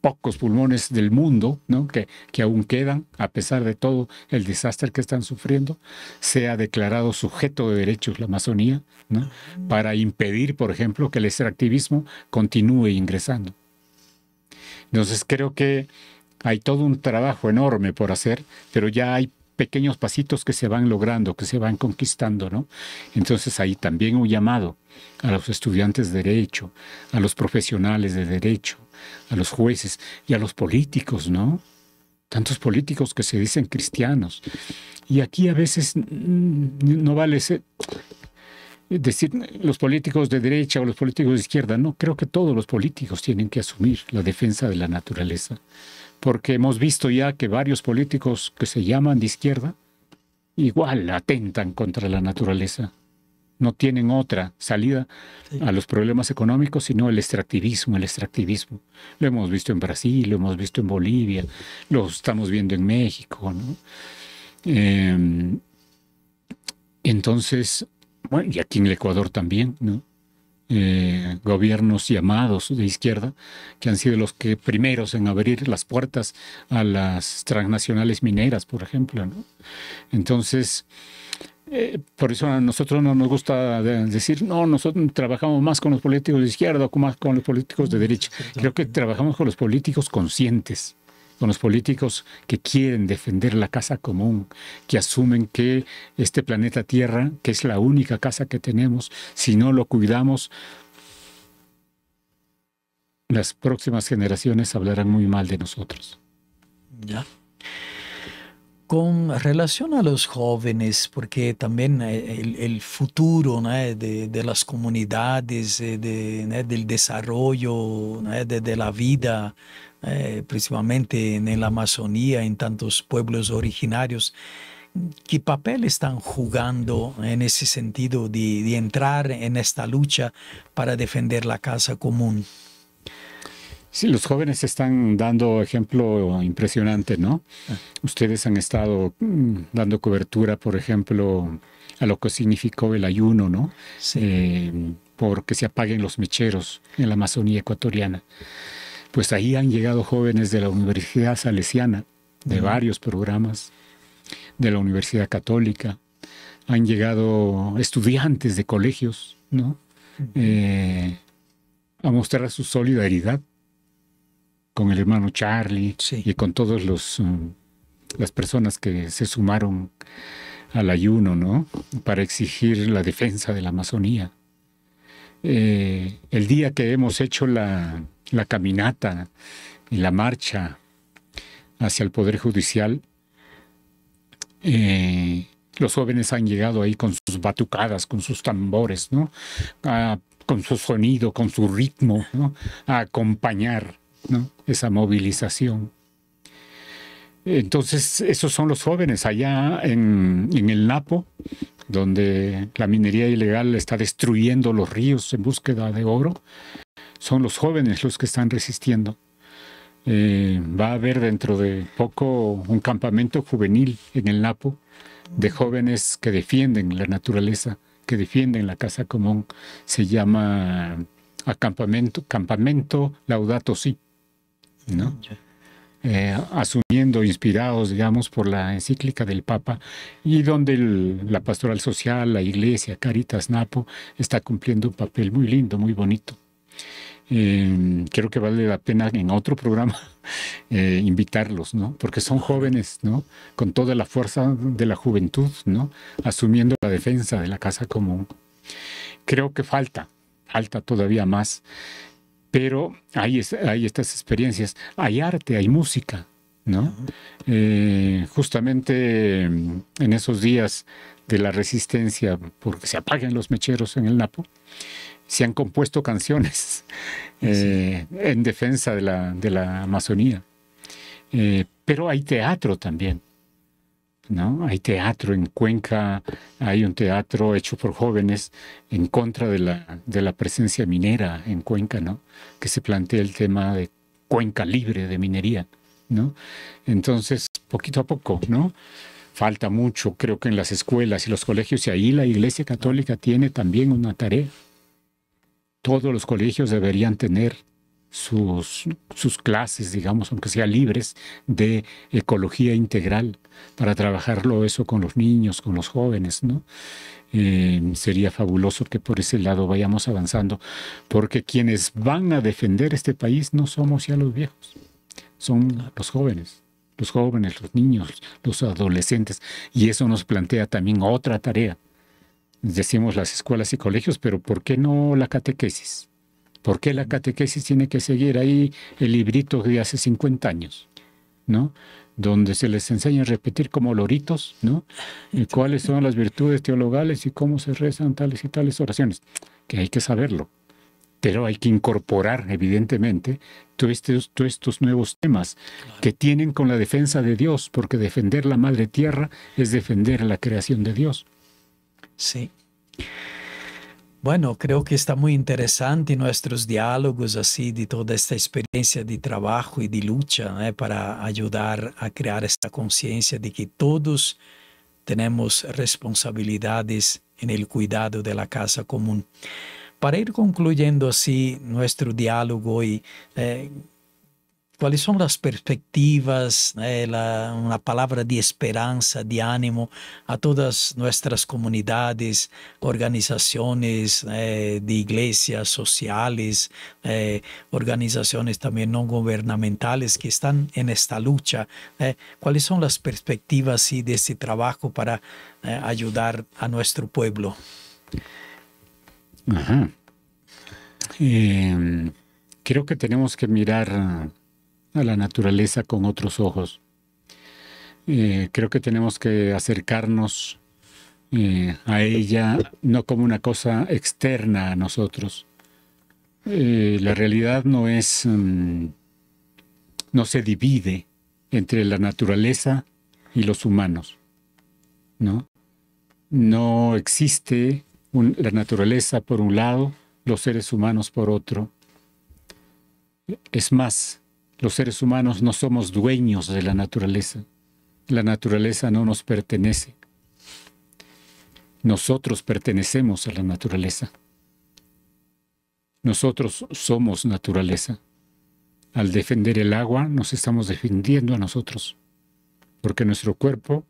pocos pulmones del mundo ¿no? que, que aún quedan, a pesar de todo el desastre que están sufriendo, sea declarado sujeto de derechos la Amazonía, ¿no? para impedir, por ejemplo, que el extractivismo continúe ingresando. Entonces creo que hay todo un trabajo enorme por hacer, pero ya hay pequeños pasitos que se van logrando, que se van conquistando, ¿no? Entonces ahí también un llamado a los estudiantes de derecho, a los profesionales de derecho, a los jueces y a los políticos, ¿no? Tantos políticos que se dicen cristianos. Y aquí a veces no vale decir los políticos de derecha o los políticos de izquierda, no, creo que todos los políticos tienen que asumir la defensa de la naturaleza, porque hemos visto ya que varios políticos que se llaman de izquierda igual atentan contra la naturaleza. No tienen otra salida a los problemas económicos, sino el extractivismo, el extractivismo. Lo hemos visto en Brasil, lo hemos visto en Bolivia, lo estamos viendo en México. ¿no? Em, entonces, bueno, y aquí en el Ecuador también, ¿no? eh, gobiernos llamados de izquierda, que han sido los que primeros en abrir las puertas a las transnacionales mineras, por ejemplo. Entonces, eh, por eso a nosotros no nos gusta decir, no, nosotros trabajamos más con los políticos de izquierda o más con los políticos de derecha. Creo que trabajamos con los políticos conscientes, con los políticos que quieren defender la casa común, que asumen que este planeta Tierra, que es la única casa que tenemos, si no lo cuidamos, las próximas generaciones hablarán muy mal de nosotros. Con relación a los jóvenes, porque también eh, el, futuro eh, de, las comunidades, eh, del desarrollo de la vida eh, principalmente en la Amazonía, en tantos pueblos originarios. ¿Qué papel están jugando en ese sentido de, entrar en esta lucha para defender la casa común? Sí, los jóvenes están dando ejemplo impresionante, ¿no? Ah. Ustedes han estado mm, dando cobertura, por ejemplo, a lo que significó el ayuno, ¿no? Sí. Eh, porque se apaguen los mecheros en la Amazonía ecuatoriana pues ahí han llegado jóvenes de la Universidad Salesiana, de varios programas, de la Universidad Católica, han llegado estudiantes de colegios, ¿no? Eh, a mostrar su solidaridad con el hermano Charlie y con todas um, las personas que se sumaron al ayuno, ¿no? Para exigir la defensa de la Amazonía. Eh, el día que hemos hecho la, la caminata y la marcha hacia el Poder Judicial, eh, los jóvenes han llegado ahí con sus batucadas, con sus tambores, ¿no? con su sonido, con su ritmo, a acompañar esa movilización. Entonces, esos son los jóvenes allá en, en, el Napo, donde la minería ilegal está destruyendo los ríos en búsqueda de oro son los jóvenes los que están resistiendo. Eh, va a haber dentro de poco un campamento juvenil en el Napo de jóvenes que defienden la naturaleza, que defienden la casa común. Se llama acampamento, campamento Laudato Si, ¿no? Eh, asumiendo, inspirados, digamos, por la encíclica del Papa, y donde la pastoral social, la iglesia, Caritas Napo, está cumpliendo un papel muy lindo, muy bonito. Em, creo que vale la pena en otro programa eh, invitarlos, ¿no? Porque son jóvenes, ¿no? Con toda la fuerza de la juventud, ¿no? Asumiendo la defensa de la casa común. Creo que falta, falta todavía más, pero hay, hay estas experiencias. Hay arte, hay música, ¿no? Eh, justamente em, en esos días de la resistencia, porque se apaguen los mecheros en el Napo, se han compuesto canciones eh, en defensa de la, de Amazonía. Eh, pero hay teatro también. ¿No? Hay teatro en Cuenca, hay un teatro hecho por jóvenes en contra de la, de la presencia minera en Cuenca, ¿no? Que se plantea el tema de Cuenca libre de minería, ¿no? Entonces, poquito a poco, ¿no? Falta mucho, creo que en las escuelas y los colegios, y ahí la Iglesia Católica tiene también una tarea todos los colegios deberían tener sus, sus, clases, digamos, aunque sea libres, de ecología integral, para trabajarlo eso con los niños, con los jóvenes, ¿no? Eh, sería fabuloso que por ese lado vayamos avanzando, porque quienes van a defender este país no somos ya los viejos, son los jóvenes los jóvenes, los niños, los adolescentes, y eso nos plantea también otra tarea, decimos las escuelas y colegios, pero ¿por qué no la catequesis? ¿Por qué la catequesis tiene que seguir ahí el librito de hace 50 años? ¿No? Donde se les enseña a repetir como loritos, ¿no? cuáles son las virtudes teologales y cómo se rezan tales y tales oraciones. Que hay que saberlo. Pero hay que incorporar, evidentemente, todos estos, todos estos nuevos temas que tienen con la defensa de Dios, porque defender la madre tierra es defender la creación de Dios. Sí. Bueno, creo que está muy interesante nuestros diálogos así de toda esta experiencia de trabajo y de lucha eh, para ayudar a crear esta conciencia de que todos tenemos responsabilidades en el cuidado de la casa común. Para ir concluyendo así nuestro diálogo hoy, eh, cuáles son las perspectivas, eh, una palabra de esperanza, de ánimo a todas nuestras comunidades, organizaciones eh, de iglesias sociales, eh, organizaciones también no gubernamentales que están en esta lucha. ¿Cuáles son las perspectivas de este trabajo para ayudar a nuestro pueblo? Em, creo que tenemos que mirar a la naturaleza con otros ojos. Eh, creo que tenemos que acercarnos eh, a ella no como una cosa externa a nosotros. Eh, la realidad no es, mm, no se divide entre la naturaleza y los humanos, ¿no? No existe la naturaleza por un lado, los seres humanos por otro. Es más, los seres humanos no somos dueños de la naturaleza. La naturaleza no nos pertenece. Nosotros pertenecemos a la naturaleza. Nosotros somos naturaleza. Al defender el agua nos estamos defendiendo a nosotros, porque nuestro cuerpo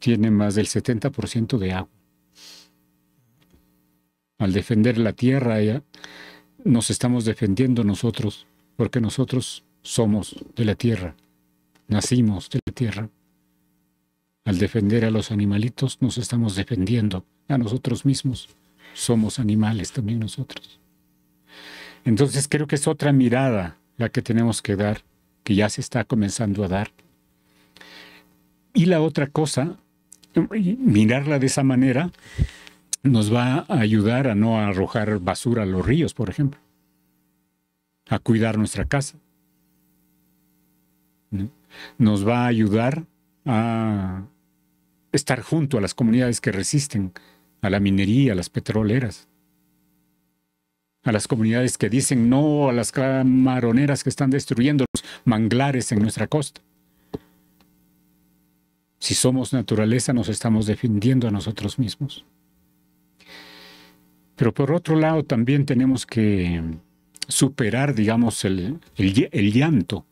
tiene más del 70% de agua. Al defender la tierra nos estamos defendiendo nosotros, porque nosotros somos de la tierra, nacimos de la tierra. Al defender a los animalitos nos estamos defendiendo a nosotros mismos. Somos animales también nosotros. Entonces creo que es otra mirada la que tenemos que dar, que ya se está comenzando a dar. Y la otra cosa, mirarla de esa manera nos va a ayudar a no arrojar basura a los ríos, por ejemplo a cuidar nuestra casa. Nos va a ayudar a estar junto a las comunidades que resisten a la minería, a las petroleras, a las comunidades que dicen no a las camaroneras que están destruyendo los manglares en nuestra costa. Si somos naturaleza, nos estamos defendiendo a nosotros mismos. Pero por otro lado, también tenemos que superar, digamos, el, el, llanto.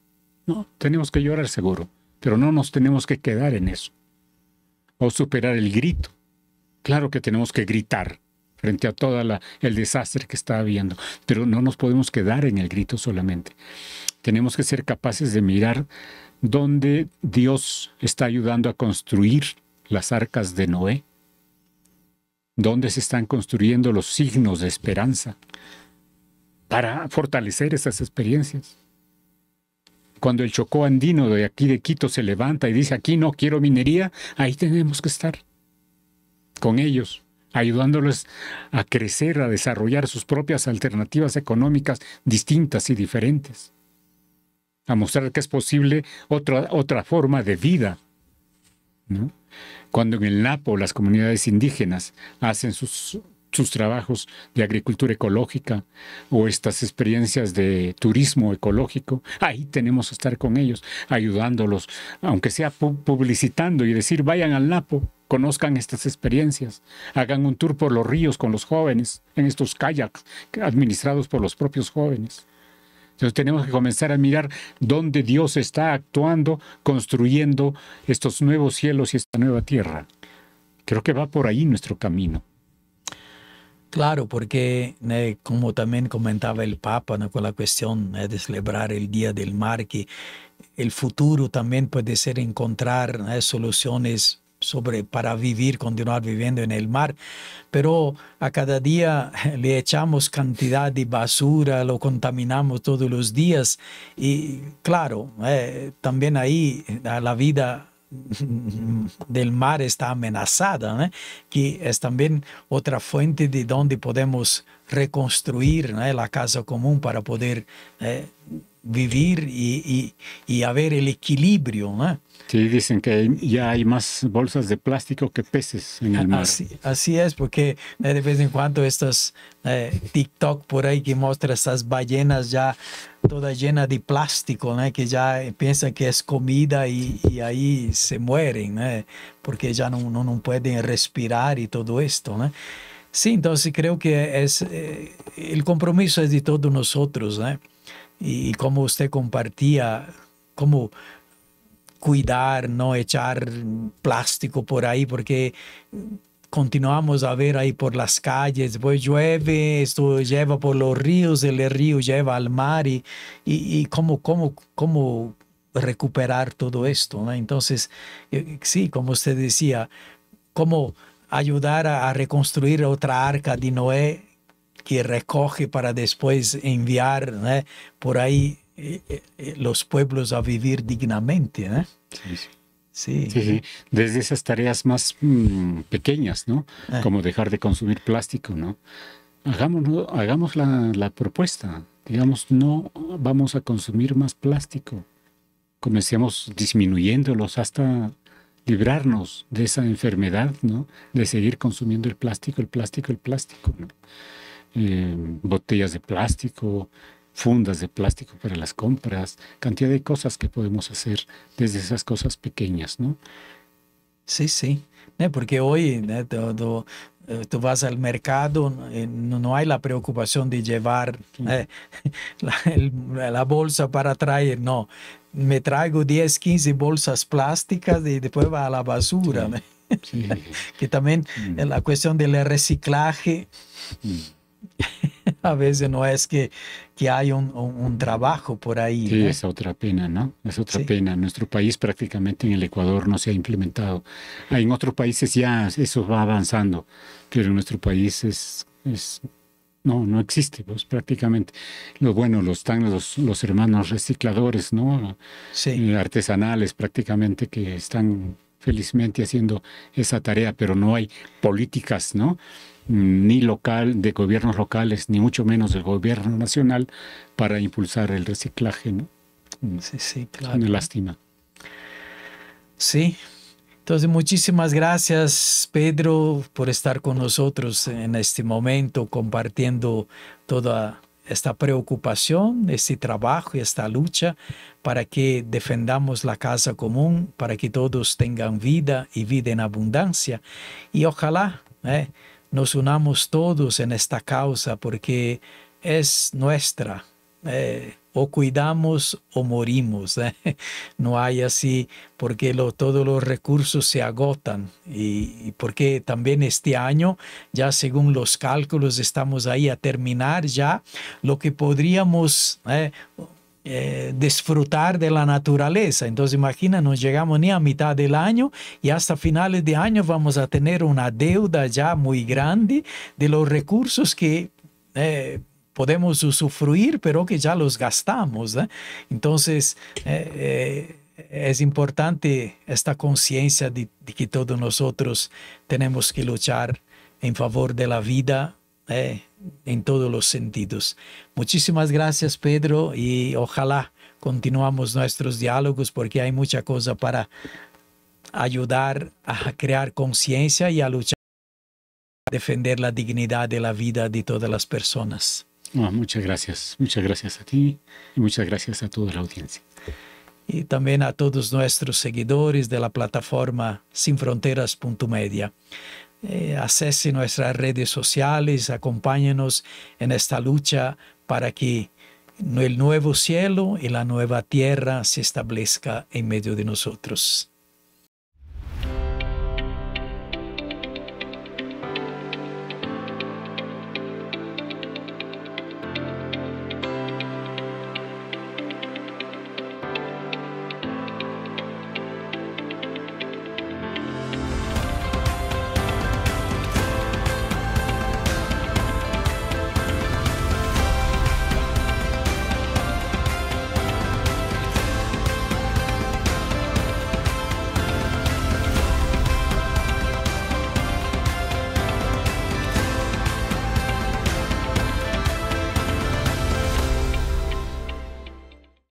No, tenemos que llorar seguro, pero no nos tenemos que quedar en eso. O superar el grito. Claro que tenemos que gritar frente a todo el desastre que está habiendo, pero no nos podemos quedar en el grito solamente. Tenemos que ser capaces de mirar dónde Dios está ayudando a construir las arcas de Noé, dónde se están construyendo los signos de esperanza, para fortalecer esas experiencias. Cuando el Chocó andino de aquí de Quito se levanta y dice, aquí no quiero minería, ahí tenemos que estar con ellos, ayudándoles a crecer, a desarrollar sus propias alternativas económicas distintas y diferentes, a mostrar que es posible otra, otra forma de vida. Cuando en el Napo las comunidades indígenas hacen sus sus trabajos de agricultura ecológica o estas experiencias de turismo ecológico, ahí tenemos que estar con ellos, ayudándolos, aunque sea publicitando y decir, vayan al Napo, conozcan estas experiencias, hagan un tour por los ríos con los jóvenes, en estos kayaks administrados por los propios jóvenes. Entonces tenemos que comenzar a mirar dónde Dios está actuando, construyendo estos nuevos cielos y esta nueva tierra. Creo que va por ahí nuestro camino. Claro, porque eh, como también comentaba el Papa en con la cuestión eh, de celebrar el Día del Mar, que el futuro también puede ser encontrar eh, soluciones sobre para vivir, continuar viviendo en el mar, pero a cada día le echamos cantidad de basura, lo contaminamos todos los días y claro, también ahí a la vida del mar está amenazada, né? que é também outra fonte de onde podemos reconstruir né, a casa comum para poder eh, vivir y, y, y haber el equilibrio. ¿no? Sí, dicen que ya hay más bolsas de plástico que peces en el mar. Así, es, porque eh, de vez en cuando estas eh, TikTok por ahí que muestra estas ballenas ya toda llena de plástico, ¿no? que ya eh, piensan que es comida y, y ahí se mueren, porque ya no, no, pueden respirar y todo esto. ¿no? Sí, entonces creo que es, el compromiso es de todos nosotros. ¿no? y cómo usted compartía, cómo cuidar, no echar plástico por ahí, porque continuamos a ver ahí por las calles, pues llueve, esto lleva por los ríos, el río lleva al mar y, y, cómo, cómo, cómo recuperar todo esto. Entonces, eh, sí, como usted decía, cómo ayudar a reconstruir otra arca de Noé que recoge para después enviar ¿eh? por ahí eh, eh, los pueblos a vivir dignamente. Sí, sí. Desde esas tareas más mm, pequeñas, ¿no? Ah. Como dejar de consumir plástico, ¿no? hagamos la, la, propuesta. Digamos, no vamos a consumir más plástico. Comencemos disminuyéndolos hasta librarnos de esa enfermedad, ¿no? De seguir consumiendo el plástico, el plástico, el plástico, ¿no? Eh, botellas de plástico, fundas de plástico para las compras, cantidad de cosas que podemos hacer desde esas cosas pequeñas, ¿no? Sí, sí, porque hoy eh, eh, tú vas al mercado, no, hay la preocupación de llevar la, bolsa para traer, no. Me traigo 10, 15 bolsas plásticas y después va a la basura. que también mm. la cuestión del reciclaje. Mm. a veces no es que, que hay un, un trabajo por ahí. Sí, es otra pena, ¿no? Es otra pena. En nuestro país prácticamente en el Ecuador no se ha implementado. Ah, en otros países ya eso va avanzando, pero en nuestro país es, es no, no existe, pues prácticamente. Lo bueno, los están los, los hermanos recicladores, ¿no? Sí. Eh, artesanales prácticamente que están felizmente haciendo esa tarea, pero no hay políticas, ¿no? ni local, de gobiernos locales, ni mucho menos del gobierno nacional, para impulsar el reciclaje. ¿no? Mm, sí, sí, claro. lástima. Sí. Entonces, muchísimas gracias, Pedro, por estar con nosotros en este momento, compartiendo toda esta preocupación, este trabajo y esta lucha para que defendamos la casa común, para que todos tengan vida y vida en abundancia. Y ojalá, ¿eh? nos unamos todos en esta causa porque es nuestra. Eh, o cuidamos o morimos. ¿eh? No hay así porque todos los recursos se agotan y, porque también este año, ya según los cálculos, estamos ahí a terminar ya lo que podríamos, ¿eh? eh, disfrutar de la naturaleza. Entonces, imagina, no llegamos ni a mitad del año y hasta finales de año vamos a tener una deuda ya muy grande de los recursos que eh, podemos usufruir, pero que ya los gastamos. ¿eh? Entonces, eh, es importante esta conciencia de, de, que todos nosotros tenemos que luchar en favor de la vida en todos los sentidos. Muchísimas gracias Pedro y ojalá continuamos nuestros diálogos porque hay mucha cosa para ayudar a crear conciencia y a luchar defender la dignidad de la vida de todas las personas. Ah, muchas gracias, muchas gracias a ti y muchas gracias a toda la audiencia. Y también a todos nuestros seguidores de la plataforma Sin sinfronteras.media. Eh, nuestras redes sociales, acompáñenos en esta lucha para que el nuevo cielo y la nueva tierra se establezca en medio de nosotros.